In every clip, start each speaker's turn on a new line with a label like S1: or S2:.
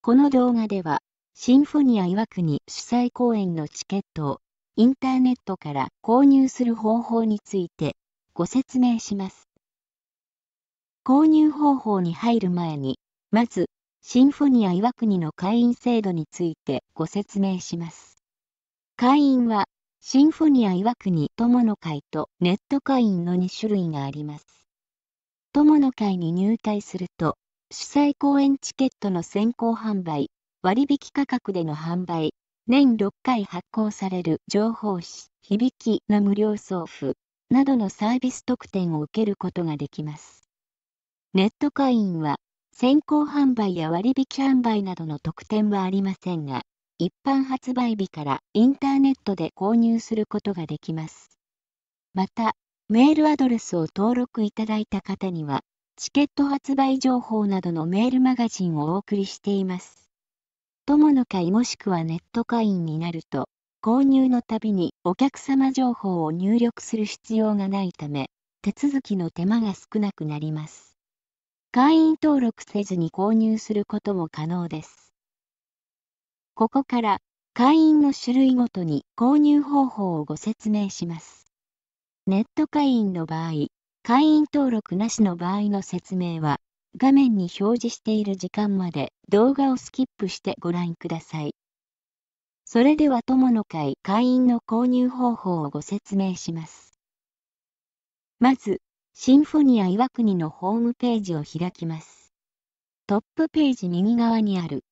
S1: この動画では、シンフォニア岩国主催公演のチケットをインターネットから購入する方法についてご説明します。購入方法に入る前に、まず、シンフォニア岩国の会員制度についてご説明します。会員は、シンフォニア岩国友の会とネット会員の2種類があります。友の会に入会すると、主催公演チケットの先行販売、割引価格での販売、年6回発行される情報誌、響きの無料送付などのサービス特典を受けることができます。ネット会員は、先行販売や割引販売などの特典はありませんが、一般発売日からインターネットで購入することができます。また、メールアドレスを登録いただいた方には、チケット発売情報などのメールマガジンをお送りしています。友の会もしくはネット会員になると、購入のたびにお客様情報を入力する必要がないため、手続きの手間が少なくなります。会員登録せずに購入することも可能です。ここから、会員の種類ごとに購入方法をご説明します。ネット会員の場合、会員登録なしの場合の説明は、画面に表示している時間まで動画をスキップしてご覧ください。それでは友の会会員の購入方法をご説明します。まず、シンフォニア岩国のホームページを開きます。トップページ右側にある、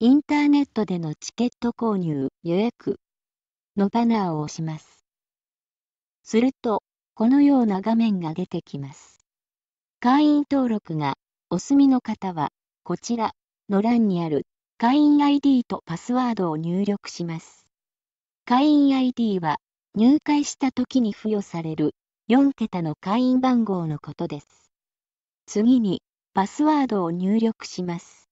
S1: インターネットでのチケット購入予約のバナーを押します。すると、このような画面が出てきます。会員登録がお済みの方は、こちらの欄にある会員 ID とパスワードを入力します。会員 ID は入会した時に付与される4桁の会員番号のことです。次にパスワードを入力します。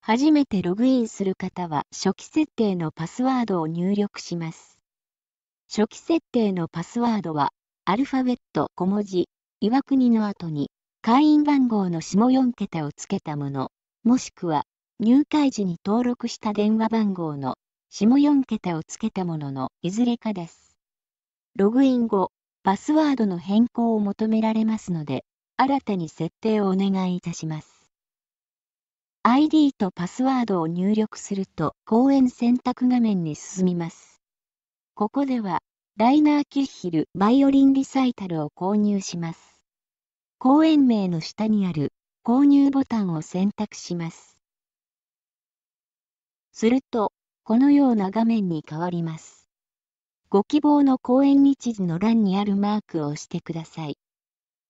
S1: 初めてログインする方は初期設定のパスワードを入力します。初期設定のパスワードはアルファベット小文字、岩国の後に、会員番号の下4桁をつけたもの、もしくは、入会時に登録した電話番号の下4桁をつけたもののいずれかです。ログイン後、パスワードの変更を求められますので、新たに設定をお願いいたします。ID とパスワードを入力すると、公演選択画面に進みます。ここでは、ライナー・キッヒルバイオリンリサイタルを購入します。公演名の下にある購入ボタンを選択します。すると、このような画面に変わります。ご希望の公演日時の欄にあるマークを押してください。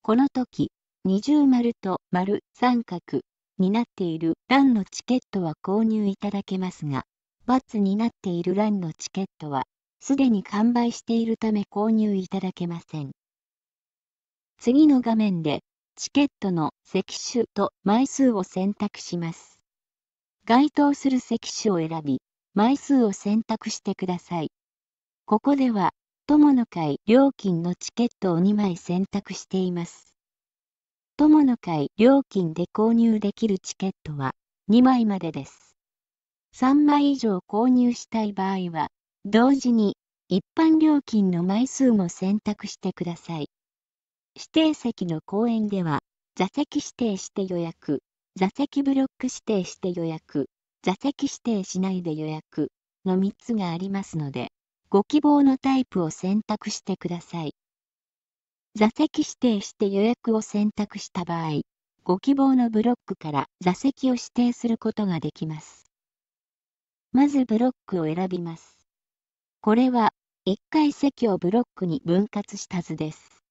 S1: この時、二重丸と丸三角になっている欄のチケットは購入いただけますが、×になっている欄のチケットはすでに完売しているため購入いただけません。次の画面で、チケットの席種と枚数を選択します。該当する席種を選び、枚数を選択してください。ここでは、友の会料金のチケットを2枚選択しています。友の会料金で購入できるチケットは2枚までです。3枚以上購入したい場合は、同時に、一般料金の枚数も選択してください。指定席の公園では、座席指定して予約、座席ブロック指定して予約、座席指定しないで予約の3つがありますので、ご希望のタイプを選択してください。座席指定して予約を選択した場合、ご希望のブロックから座席を指定することができます。まずブロックを選びます。これは、1階席をブロックに分割した図です。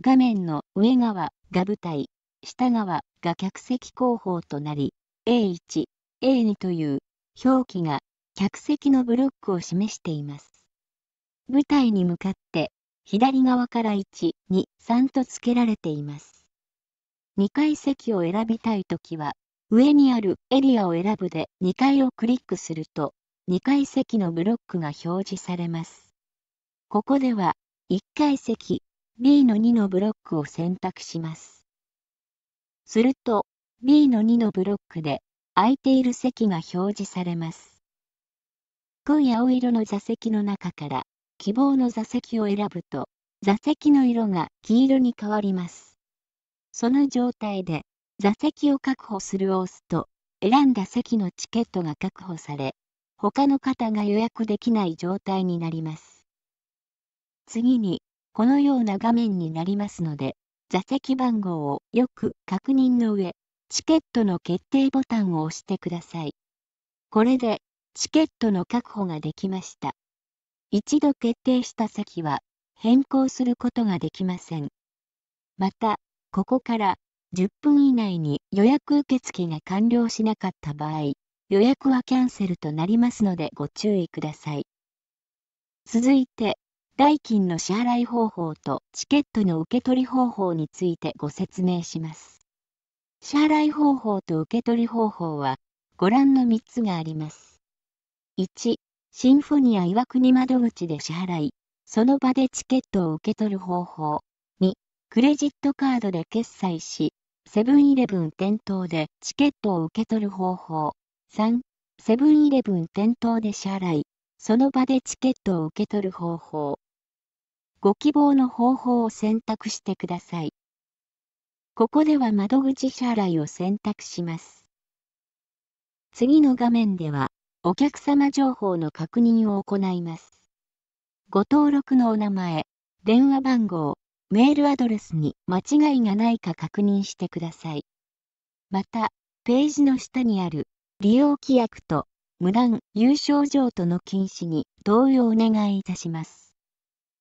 S1: 画面の上側が舞台、下側が客席後方となり、A1、A2 という表記が客席のブロックを示しています。舞台に向かって左側から1、2、3と付けられています。2階席を選びたいときは、上にあるエリアを選ぶで2階をクリックすると、2階席のブロックが表示されます。ここでは、1階席 B の2のブロックを選択します。すると、B の2のブロックで、空いている席が表示されます。濃い青色の座席の中から、希望の座席を選ぶと、座席の色が黄色に変わります。その状態で、座席を確保するを押すと、選んだ席のチケットが確保され、他の方が予約できない状態になります。次に、このような画面になりますので、座席番号をよく確認の上、チケットの決定ボタンを押してください。これで、チケットの確保ができました。一度決定した席は、変更することができません。また、ここから10分以内に予約受付が完了しなかった場合、予約はキャンセルとなりますのでご注意ください。続いて、代金の支払い方法とチケットの受け取り方法についてご説明します。支払い方法と受け取り方法は、ご覧の3つがあります。1、シンフォニア岩国窓口で支払い、その場でチケットを受け取る方法。2、クレジットカードで決済し、セブンイレブン店頭でチケットを受け取る方法。3、セブンイレブン店頭で支払い、その場でチケットを受け取る方法。ご希望の方法を選択してください。ここでは窓口支払いを選択します。次の画面では、お客様情報の確認を行います。ご登録のお名前、電話番号、メールアドレスに間違いがないか確認してください。また、ページの下にある利用規約と無断、有償譲渡の禁止に同意をお願いいたします。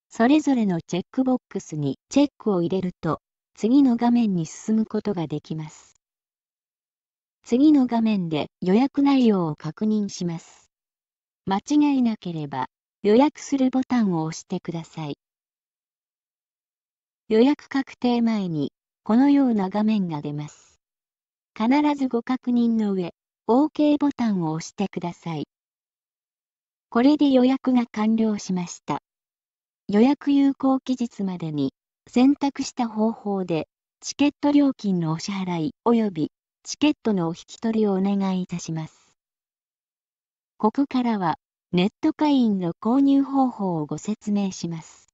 S1: それぞれのチェックボックスにチェックを入れると、次の画面に進むことができます。次の画面で予約内容を確認します。間違いなければ、予約するボタンを押してください。予約確定前に、このような画面が出ます。必ずご確認の上、OK ボタンを押してください。これで予約が完了しました。予約有効期日までに選択した方法でチケット料金のお支払い及びチケットのお引き取りをお願いいたします。ここからはネット会員の購入方法をご説明します。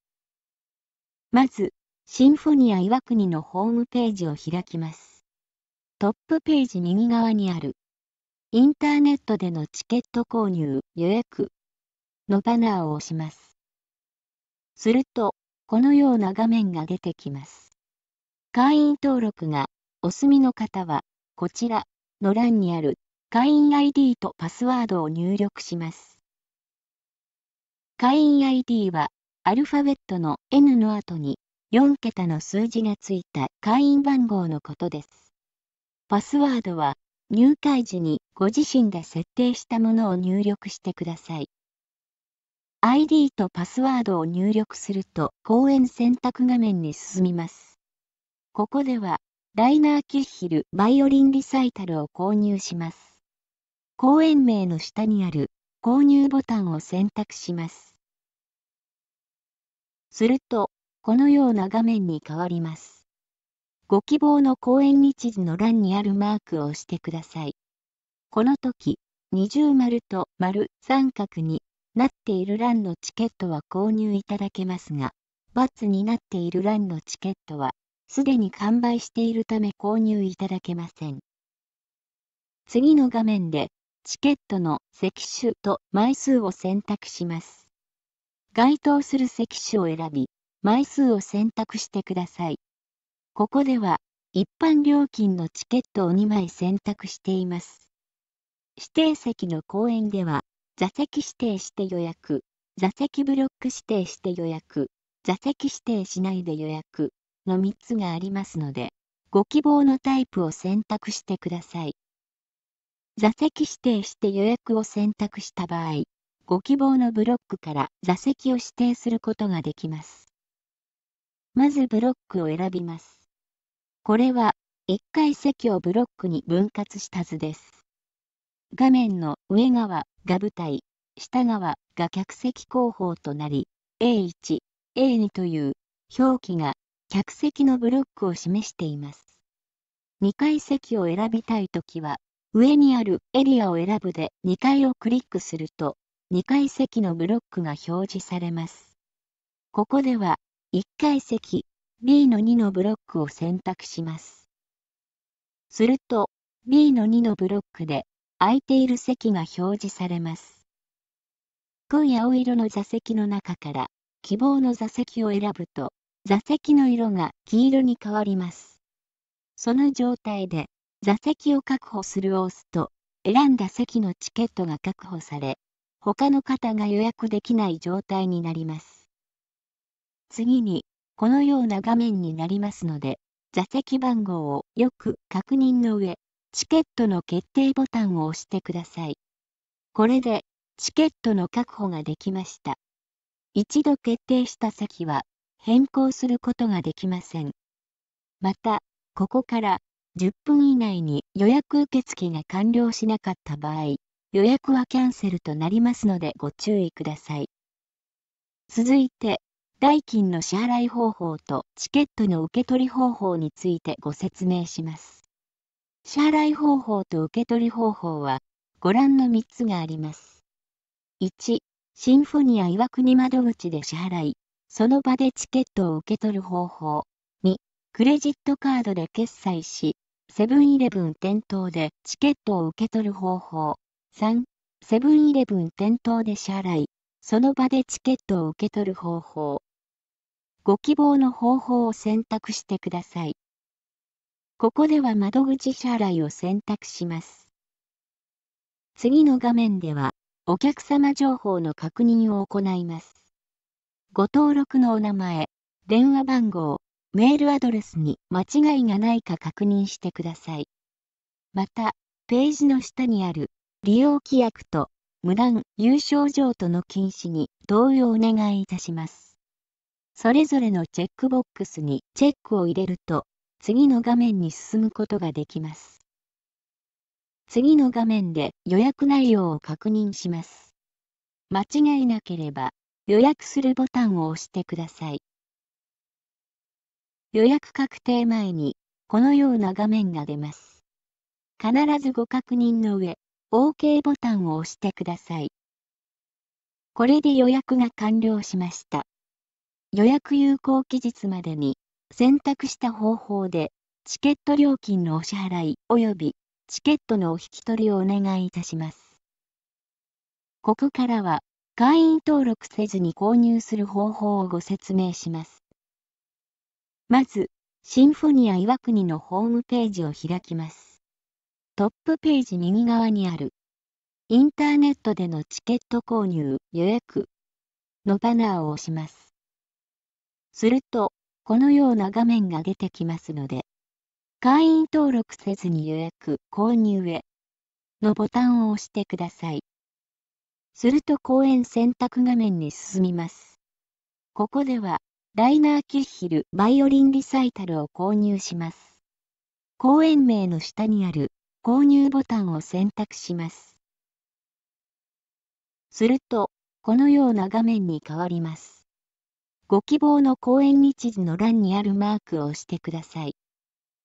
S1: まず、シンフォニア岩国のホームページを開きます。トップページ右側にあるインターネットでのチケット購入予約のバナーを押します。すると、このような画面が出てきます。会員登録がお済みの方は、こちらの欄にある会員 ID とパスワードを入力します。会員 ID は、アルファベットの N の後に4桁の数字がついた会員番号のことです。パスワードは、入会時にご自身で設定したものを入力してください。ID とパスワードを入力すると公演選択画面に進みます。ここでは、ライナー・キッヒルバイオリンリサイタルを購入します。公演名の下にある購入ボタンを選択します。すると、このような画面に変わります。ご希望の公演日時の欄にあるマークを押してください。この時、二重丸と丸三角になっている欄のチケットは購入いただけますが、×になっている欄のチケットは、すでに完売しているため購入いただけません。次の画面で、チケットの席種と枚数を選択します。該当する席種を選び、枚数を選択してください。ここでは、一般料金のチケットを2枚選択しています。指定席の公園では、座席指定して予約、座席ブロック指定して予約、座席指定しないで予約の3つがありますので、ご希望のタイプを選択してください。座席指定して予約を選択した場合、ご希望のブロックから座席を指定することができます。まずブロックを選びます。これは、1階席をブロックに分割した図です。画面の上側が舞台、下側が客席後方となり、A1、A2 という表記が客席のブロックを示しています。2階席を選びたいときは、上にあるエリアを選ぶで2階をクリックすると、2階席のブロックが表示されます。ここでは、1階席、B の2のブロックを選択します。すると、B の2のブロックで、空いている席が表示されます。濃い青色の座席の中から、希望の座席を選ぶと、座席の色が黄色に変わります。その状態で、座席を確保するを押すと、選んだ席のチケットが確保され、他の方が予約できない状態になります。次に、このような画面になりますので、座席番号をよく確認の上、チケットの決定ボタンを押してください。これで、チケットの確保ができました。一度決定した席は、変更することができません。また、ここから10分以内に予約受付が完了しなかった場合、予約はキャンセルとなりますのでご注意ください。続いて、代金の支払い方法とチケットの受け取り方法についてご説明します。支払い方法と受け取り方法は、ご覧の3つがあります。1、シンフォニア岩国窓口で支払い、その場でチケットを受け取る方法。2、クレジットカードで決済し、セブンイレブン店頭でチケットを受け取る方法。3、セブンイレブン店頭で支払い、その場でチケットを受け取る方法。ご希望の方法を選択してください。ここでは窓口支払いを選択します。次の画面では、お客様情報の確認を行います。ご登録のお名前、電話番号、メールアドレスに間違いがないか確認してください。また、ページの下にある利用規約と無断、有償譲渡の禁止に同意をお願いいたします。それぞれのチェックボックスにチェックを入れると、次の画面に進むことができます。次の画面で予約内容を確認します。間違いなければ、予約するボタンを押してください。予約確定前に、このような画面が出ます。必ずご確認の上、OK ボタンを押してください。これで予約が完了しました。予約有効期日までに、選択した方法で、チケット料金のお支払い及びチケットのお引き取りをお願いいたします。ここからは、会員登録せずに購入する方法をご説明します。まず、シンフォニア岩国のホームページを開きます。トップページ右側にある、インターネットでのチケット購入予約のバナーを押します。すると、このような画面が出てきますので、会員登録せずに予約、購入へのボタンを押してください。すると公演選択画面に進みます。ここでは、ライナー・キッヒルバイオリンリサイタルを購入します。公演名の下にある購入ボタンを選択します。すると、このような画面に変わります。ご希望の公演日時の欄にあるマークを押してください。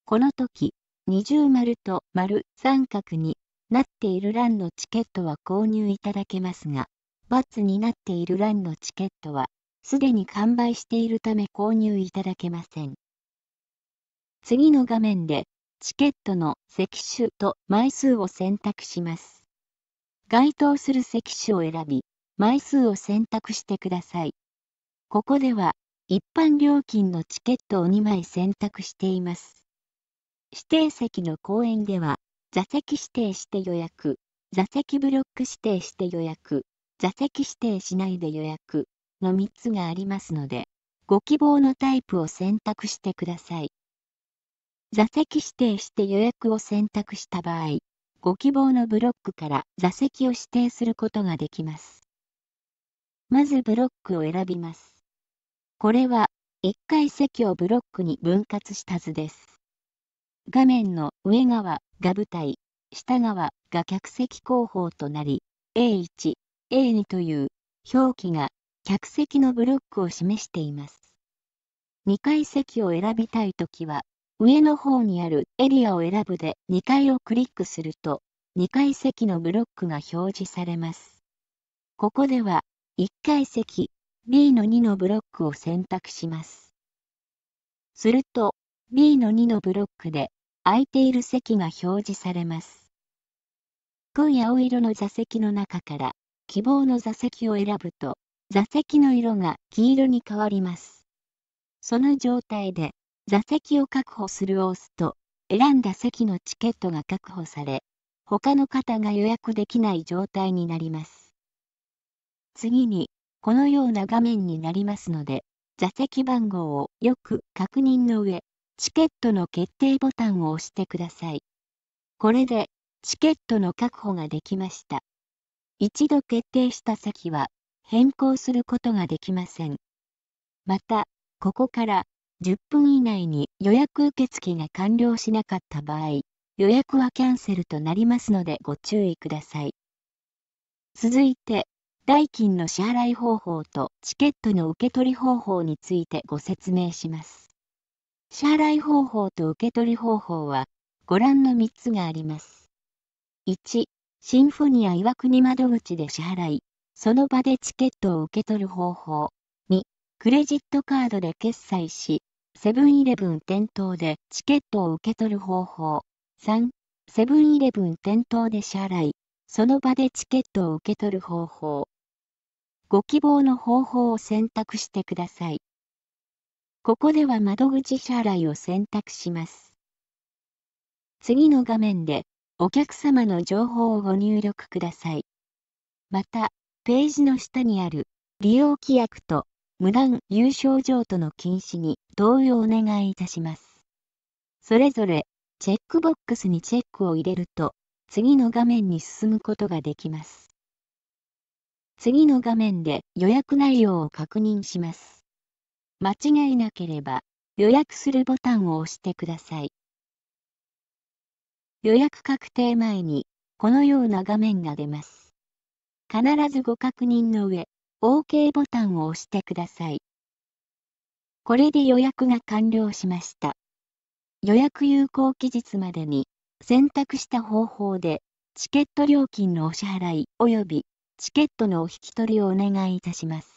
S1: この時、二重丸と丸三角になっている欄のチケットは購入いただけますが、×になっている欄のチケットは、すでに完売しているため購入いただけません。次の画面で、チケットの席種と枚数を選択します。該当する席種を選び、枚数を選択してください。ここでは、一般料金のチケットを2枚選択しています。指定席の公園では、座席指定して予約、座席ブロック指定して予約、座席指定しないで予約の3つがありますので、ご希望のタイプを選択してください。座席指定して予約を選択した場合、ご希望のブロックから座席を指定することができます。まずブロックを選びます。これは、1階席をブロックに分割した図です。画面の上側が舞台、下側が客席後方となり、A1、A2 という表記が客席のブロックを示しています。2階席を選びたいときは、上の方にあるエリアを選ぶで2階をクリックすると、2階席のブロックが表示されます。ここでは、1階席、B の2のブロックを選択します。すると、B の2のブロックで、空いている席が表示されます。濃い青色の座席の中から、希望の座席を選ぶと、座席の色が黄色に変わります。その状態で、座席を確保するを押すと、選んだ席のチケットが確保され、他の方が予約できない状態になります。次に、このような画面になりますので、座席番号をよく確認の上、チケットの決定ボタンを押してください。これで、チケットの確保ができました。一度決定した席は、変更することができません。また、ここから10分以内に予約受付が完了しなかった場合、予約はキャンセルとなりますのでご注意ください。続いて、代金の支払い方法とチケットの受け取り方法についてご説明します。支払い方法と受け取り方法は、ご覧の3つがあります。1、シンフォニア岩国窓口で支払い、その場でチケットを受け取る方法。2、クレジットカードで決済し、セブンイレブン店頭でチケットを受け取る方法。3、セブンイレブン店頭で支払い、その場でチケットを受け取る方法。ご希望の方法を選択してください。ここでは窓口支払いを選択します。次の画面で、お客様の情報をご入力ください。また、ページの下にある、利用規約と無断有償譲渡の禁止に同意をお願いいたします。それぞれ、チェックボックスにチェックを入れると、次の画面に進むことができます。次の画面で予約内容を確認します。間違いなければ、予約するボタンを押してください。予約確定前に、このような画面が出ます。必ずご確認の上、OK ボタンを押してください。これで予約が完了しました。予約有効期日までに、選択した方法で、チケット料金のお支払い及びチケットのお引き取りをお願いいたします。